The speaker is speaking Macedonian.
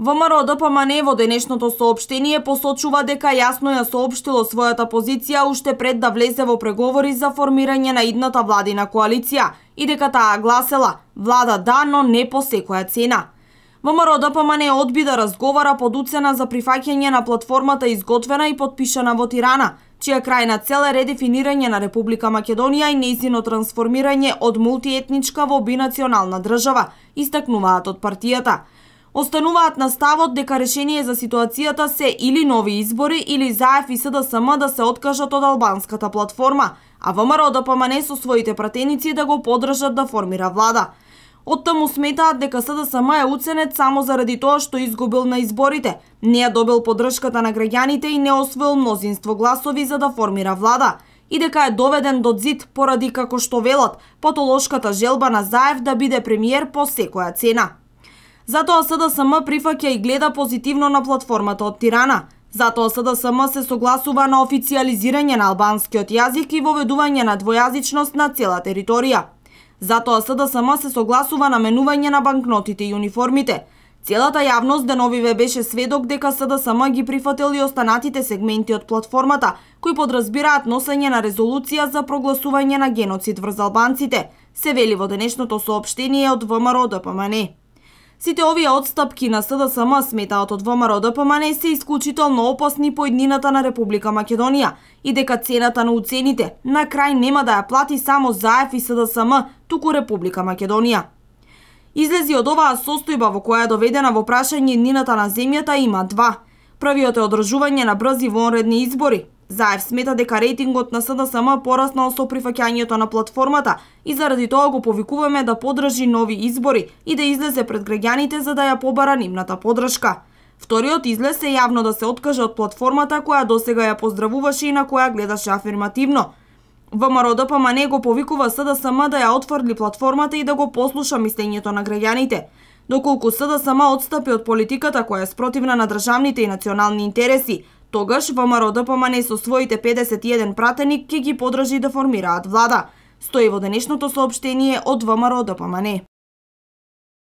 ВМРО ДПМН во денешното соопштение посочува дека јасно ја соопштило својата позиција уште пред да влезе во преговори за формирање на идната владина коалиција и дека таа гласела «Влада да, но не по секоја цена». ВМРО ДПМН одби да разговара под уцена за прифаќање на платформата изготвена и подпишана во Тирана, чија крајна цел е редефинирање на Република Македонија и нејзино трансформирање од мултиетничка во бинационална држава, истакнуваат од партијата. Остануваат на ставот дека решение за ситуацијата се или нови избори или ЗАЕФ и СДСМ да се откажат од албанската платформа, а ВМРО да помане со своите пратеници да го подржат да формира влада. Од таму сметаат дека СДСМ е уценет само заради тоа што изгубил на изборите, не ја добил подршката на граѓаните и не освоил мнозинство гласови за да формира влада и дека е доведен до зид поради како што велат патолошката желба на Заев да биде премиер по секоја цена. Затоа СДСМ прифаќа и гледа позитивно на платформата од Тирана. Затоа СДСМ се согласува на официализирање на албанскиот јазик и воведување на двојазичност на цела територија. Затоа СДСМ се согласува на менување на банкнотите и униформите. Целата јавност деновиве беше сведок дека СДСМ ги прифател и останатите сегменти од платформата, кои подразбираат носење на резолуција за прогласување на геноцид врз албанците, се вели во денешното соопштение од ВМРО ДПМН. Сите овие отстапки на СДСМ сметаат од ВМРО ДПМН се исклучително опасни по на Република Македонија и дека цената на уцените на крај нема да ја плати само Заев и СДСМ, туку Република Македонија. Излези од оваа состојба во која е доведена во прашање иднината на земјата има два. Првиот е одржување на брзи вонредни избори, Заев смета дека рейтингот на СДСМ пораснал со прифаќањето на платформата и заради тоа го повикуваме да подржи нови избори и да излезе пред граѓаните за да ја побара нивната подршка. Вториот излез е јавно да се откаже од платформата која досега ја поздравуваше и на која гледаше афирмативно. ВМРО ДПМ не го повикува СДСМ да ја отфрли платформата и да го послуша мислењето на граѓаните. Доколку СДСМ одстапи од политиката која е спротивна на државните и национални интереси, Тогаш вмро ДПМН со своите 51 пратеник ќе ги подржи да формираат влада, стои во денешното сообщение од вмро ДПМН.